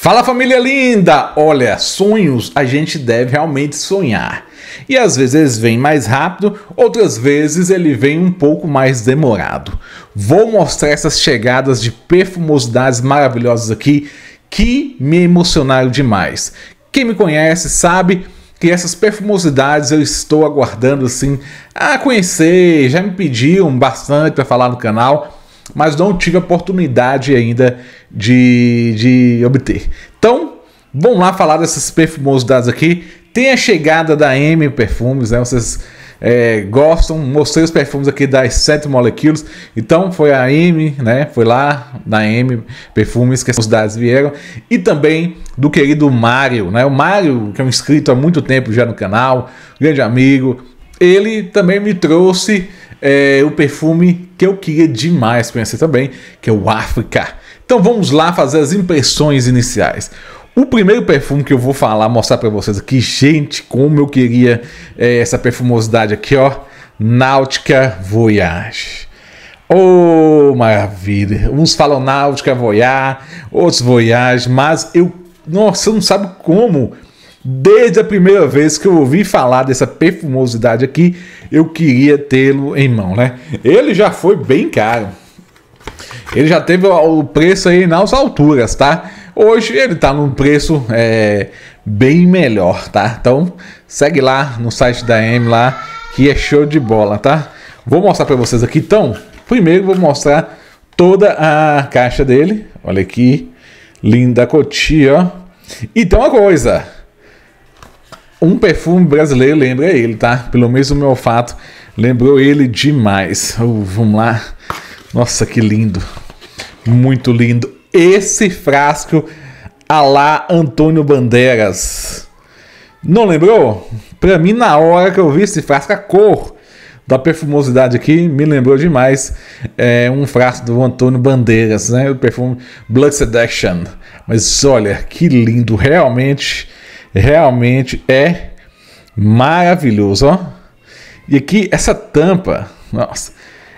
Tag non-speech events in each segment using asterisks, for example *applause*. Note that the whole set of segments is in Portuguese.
Fala família linda! Olha, sonhos a gente deve realmente sonhar. E às vezes vem mais rápido, outras vezes ele vem um pouco mais demorado. Vou mostrar essas chegadas de perfumosidades maravilhosas aqui que me emocionaram demais. Quem me conhece sabe que essas perfumosidades eu estou aguardando assim a conhecer, já me pediram bastante para falar no canal mas não tive a oportunidade ainda de, de obter. Então, vamos lá falar desses perfumosidades aqui. Tem a chegada da M Perfumes, né? Vocês é, gostam, mostrei os perfumes aqui das 7 Molecules. Então foi a M, né? Foi lá na M Perfumes que as cidades vieram. E também do querido Mário, né? O Mário, que é um inscrito há muito tempo já no canal, grande amigo. Ele também me trouxe é, o perfume que eu queria demais conhecer também, que é o África. Então vamos lá fazer as impressões iniciais. O primeiro perfume que eu vou falar, mostrar para vocês aqui, gente, como eu queria é, essa perfumosidade aqui, ó. Náutica Voyage. Oh, maravilha! Uns falam Náutica Voyage, outros Voyage, mas eu. Nossa, não sabe como Desde a primeira vez que eu ouvi falar dessa perfumosidade aqui, eu queria tê-lo em mão, né? Ele já foi bem caro. Ele já teve o preço aí nas alturas, tá? Hoje ele tá num preço é, bem melhor, tá? Então segue lá no site da M lá, que é show de bola, tá? Vou mostrar para vocês aqui, então. Primeiro vou mostrar toda a caixa dele. Olha aqui, linda cotia, ó. Então, a uma coisa, um perfume brasileiro lembra ele, tá? Pelo menos o meu olfato lembrou ele demais. vamos lá. Nossa, que lindo. Muito lindo. Esse frasco a lá Antônio Bandeiras. Não lembrou? Pra mim, na hora que eu vi esse frasco, a cor da perfumosidade aqui me lembrou demais é, um frasco do Antônio Bandeiras, né? O perfume Blood Seduction. Mas olha, que lindo, realmente Realmente é maravilhoso, ó. E aqui, essa tampa, nossa,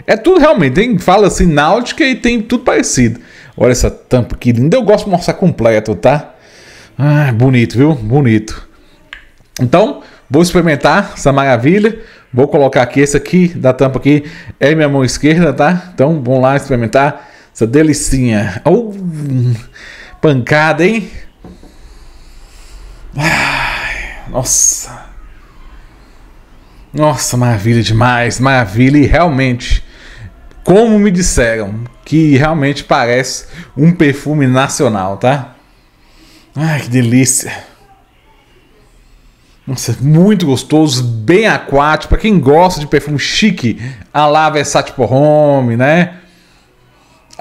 é tudo realmente. Tem, fala assim, náutica e tem tudo parecido. Olha essa tampa que linda. Eu gosto de mostrar completo, tá? Ah, bonito, viu? Bonito. Então, vou experimentar essa maravilha. Vou colocar aqui, esse aqui da tampa aqui é minha mão esquerda, tá? Então, vamos lá experimentar essa delicinha. Oh, pancada, hein? Ai, nossa. Nossa, maravilha demais, maravilha. E realmente, como me disseram, que realmente parece um perfume nacional, tá? Ai, que delícia. Nossa, muito gostoso, bem aquático. Para quem gosta de perfume chique, a lá Versace Home, né?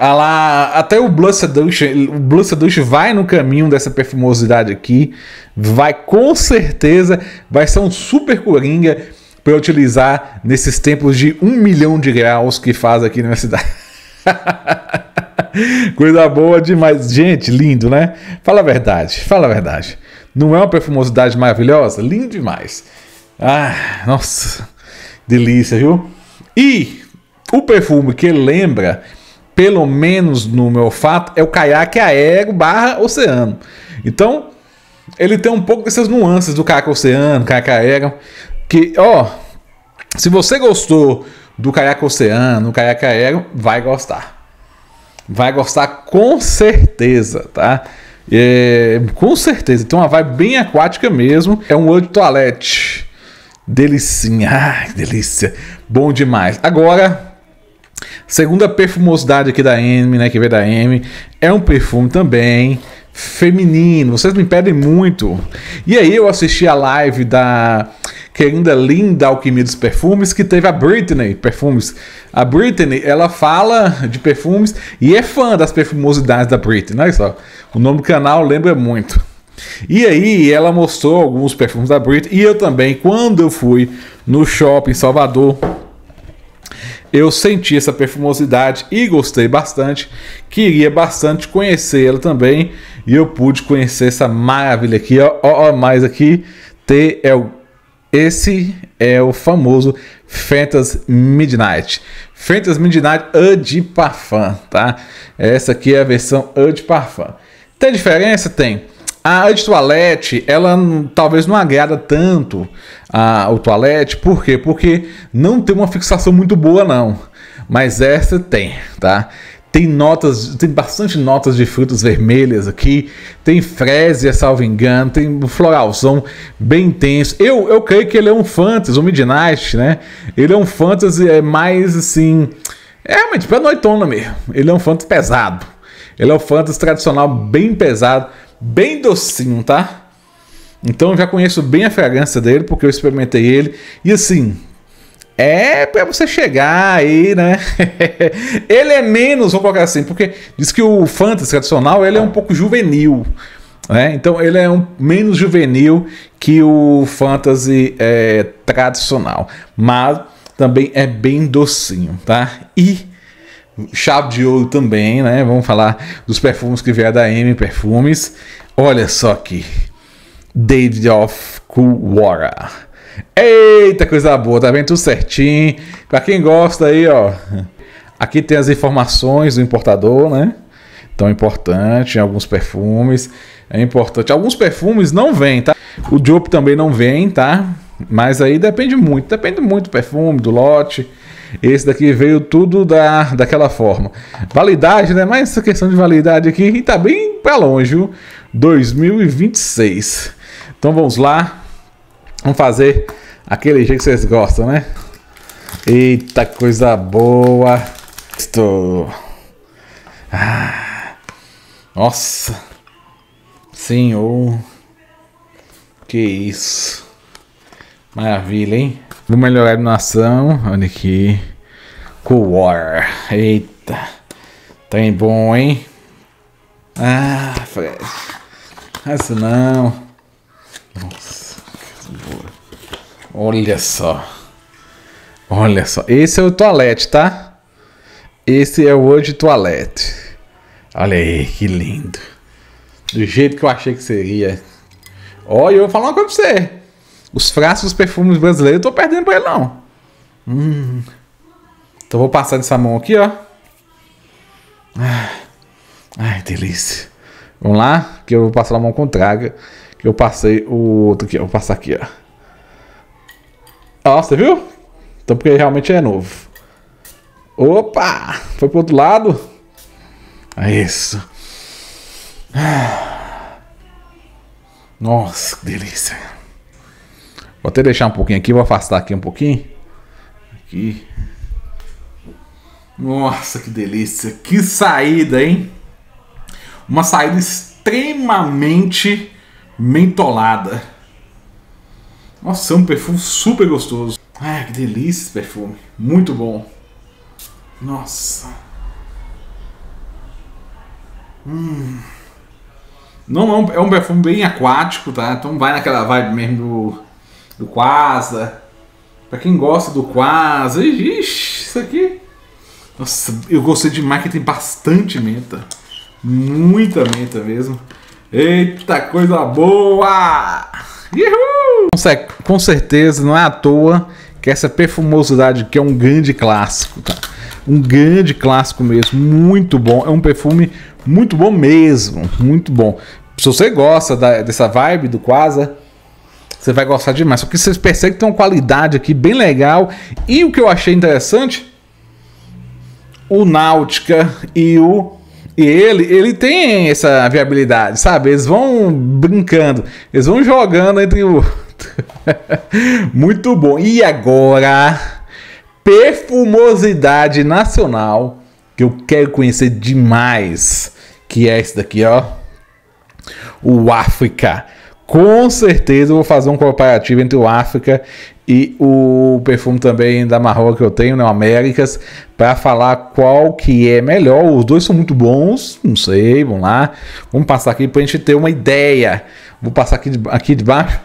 A lá, até o Blood Seduction, o Blood Seduction vai no caminho dessa perfumosidade aqui. Vai com certeza, vai ser um super coringa para utilizar nesses tempos de um milhão de graus que faz aqui na minha cidade. *laughs* Coisa boa demais. Gente, lindo, né? Fala a verdade, fala a verdade. Não é uma perfumosidade maravilhosa? Lindo demais. Ah, nossa, delícia, viu? E o perfume que lembra pelo menos no meu fato, é o caiaque aéreo barra oceano. Então, ele tem um pouco dessas nuances do caiaque oceano, caiaque aéreo, que, ó, se você gostou do caiaque oceano, caiaque aéreo, vai gostar. Vai gostar com certeza, tá? É, com certeza, tem uma vibe bem aquática mesmo. É um de Toilette. Delicinha, Ai, delícia. Bom demais. Agora, Segunda perfumosidade aqui da M, né? Que veio da M. É um perfume também feminino. Vocês me pedem muito. E aí eu assisti a live da querida linda Alquimia dos Perfumes, que teve a Britney Perfumes. A Britney, ela fala de perfumes e é fã das perfumosidades da Britney. Olha só, o nome do canal lembra muito. E aí ela mostrou alguns perfumes da Britney e eu também, quando eu fui no shopping Salvador eu senti essa perfumosidade e gostei bastante. Queria bastante conhecer ela também. E eu pude conhecer essa maravilha aqui. Ó, ó, ó mais aqui. T é o. Esse é o famoso Fantas Midnight. Fantas Midnight Eau de Parfum, tá? Essa aqui é a versão Eau de Parfum. Tem diferença? Tem. A de toalete, ela talvez não agrada tanto a, o toalete, por quê? Porque não tem uma fixação muito boa, não. Mas essa tem, tá? Tem notas, tem bastante notas de frutas vermelhas aqui, tem fresia, salvo engano, tem um floralzão bem intenso. Eu, eu creio que ele é um fantasy, um midnight, né? Ele é um fantasy é mais assim, é realmente pra noitona mesmo. Ele é um fantasy pesado. Ele é um fantasy tradicional bem pesado bem docinho, tá? Então eu já conheço bem a fragrância dele, porque eu experimentei ele. E assim, é para você chegar aí, né? *laughs* ele é menos, vamos colocar assim, porque diz que o fantasy tradicional ele é um pouco juvenil. Né? Então ele é um menos juvenil que o fantasy é, tradicional. Mas também é bem docinho, tá? E Chave de ouro também, né? Vamos falar dos perfumes que vieram da M Perfumes. Olha só aqui. David of Kuwara. Eita, coisa boa, tá vendo tudo certinho. Pra quem gosta aí, ó. Aqui tem as informações do importador, né? Então importante, alguns perfumes. É importante. Alguns perfumes não vêm, tá? O Jope também não vem, tá? Mas aí depende muito. Depende muito do perfume, do lote. Esse daqui veio tudo da, daquela forma. Validade, né? Mas essa questão de validade aqui está bem para longe, viu? 2026. Então vamos lá. Vamos fazer aquele jeito que vocês gostam, né? Eita coisa boa. Estou. Ah. Nossa. Senhor. Que isso. Maravilha, hein? Vou melhorar a animação. Olha aqui. Cool War. Eita. Tem bom, hein? Ah, Fred. Essa não. Nossa. Olha só. Olha só. Esse é o toalete, tá? Esse é o hoje Toalete. Olha aí, que lindo. Do jeito que eu achei que seria. Olha, eu vou falar uma coisa pra você. Os frascos perfumes brasileiros eu tô perdendo pra ele, não. Hum. Então vou passar nessa mão aqui, ó. Ai, delícia. Vamos lá, que eu vou passar na mão contrária. Que eu passei o outro aqui, ó. Vou passar aqui, ó. Ó, você viu? Então porque realmente é novo. Opa! Foi pro outro lado. É isso. Nossa, que delícia. Vou até deixar um pouquinho aqui, vou afastar aqui um pouquinho. Aqui. Nossa, que delícia! Que saída, hein? Uma saída extremamente mentolada. Nossa, é um perfume super gostoso. Ah, que delícia esse perfume. Muito bom. Nossa. Hum. Não, é um, é um perfume bem aquático, tá? Então vai naquela vibe mesmo do do Quasa. Pra quem gosta do Quasa, ixi, isso aqui. Nossa, eu gostei demais que tem bastante menta. Muita menta mesmo. Eita, coisa boa! Uhul! Com certeza, não é à toa que essa perfumosidade aqui é um grande clássico, tá? Um grande clássico mesmo, muito bom. É um perfume muito bom mesmo, muito bom. Se você gosta da, dessa vibe do Quasa, você vai gostar demais. Só que vocês percebem que tem uma qualidade aqui bem legal. E o que eu achei interessante, o Náutica e o e ele, ele tem essa viabilidade, sabe? Eles vão brincando, eles vão jogando entre o *laughs* Muito bom. E agora, perfumosidade nacional que eu quero conhecer demais, que é esse daqui, ó. O África com certeza eu vou fazer um comparativo entre o África e o perfume também da Marroca que eu tenho, né, o Américas, para falar qual que é melhor. Os dois são muito bons, não sei, vamos lá. Vamos passar aqui para a gente ter uma ideia. Vou passar aqui de, aqui de baixo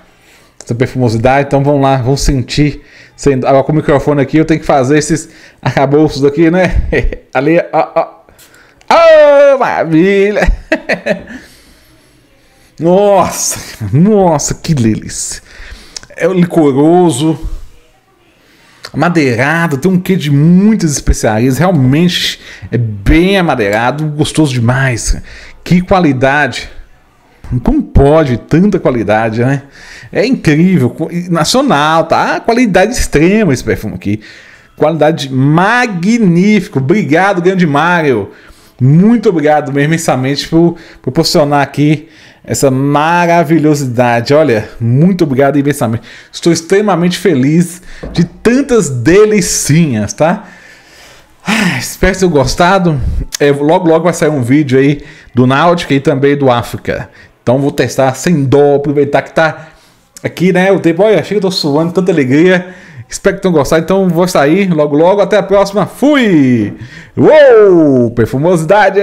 essa perfumosidade, então vamos lá, vamos sentir. Sendo, agora com o microfone aqui eu tenho que fazer esses arcabouços aqui, né? *laughs* Ali, ó, ó. Oh, maravilha! *laughs* Nossa, nossa, que delícia. É licoroso, madeirado, tem um quê de muitas especiarias, realmente é bem amadeirado, gostoso demais. Que qualidade. Como pode tanta qualidade, né? É incrível, nacional, tá? Ah, qualidade extrema esse perfume aqui. Qualidade magnífico. Obrigado, grande Mário. Muito obrigado mesmo imensamente por proporcionar aqui essa maravilhosidade. Olha, muito obrigado imensamente. Estou extremamente feliz de tantas delicinhas, tá? Ah, espero que tenham gostado. É, logo, logo vai sair um vídeo aí do Náutica e também do África. Então vou testar sem dó, aproveitar que tá aqui, né? O tempo, olha, eu tô suando, tanta alegria. Espero que tenham gostado. Então vou sair logo, logo. Até a próxima. Fui! Uou! Perfumosidade!